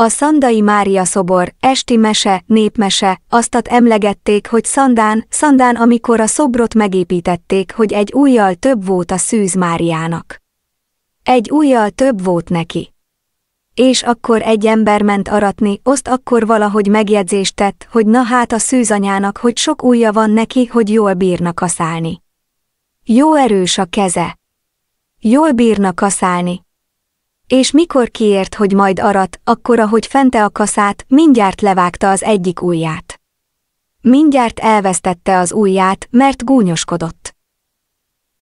A Szandai Mária szobor, esti mese, népmese, aztat emlegették, hogy Szandán, Szandán amikor a szobrot megépítették, hogy egy újjal több volt a szűz Máriának. Egy újjal több volt neki. És akkor egy ember ment aratni, azt akkor valahogy megjegyzést tett, hogy na hát a szűzanyának, hogy sok újja van neki, hogy jól bírna kaszálni. Jó erős a keze. Jól bírna kaszálni, és mikor kiért, hogy majd arat, akkor ahogy fente a kaszát, mindjárt levágta az egyik ujját. Mindjárt elvesztette az ujját, mert gúnyoskodott.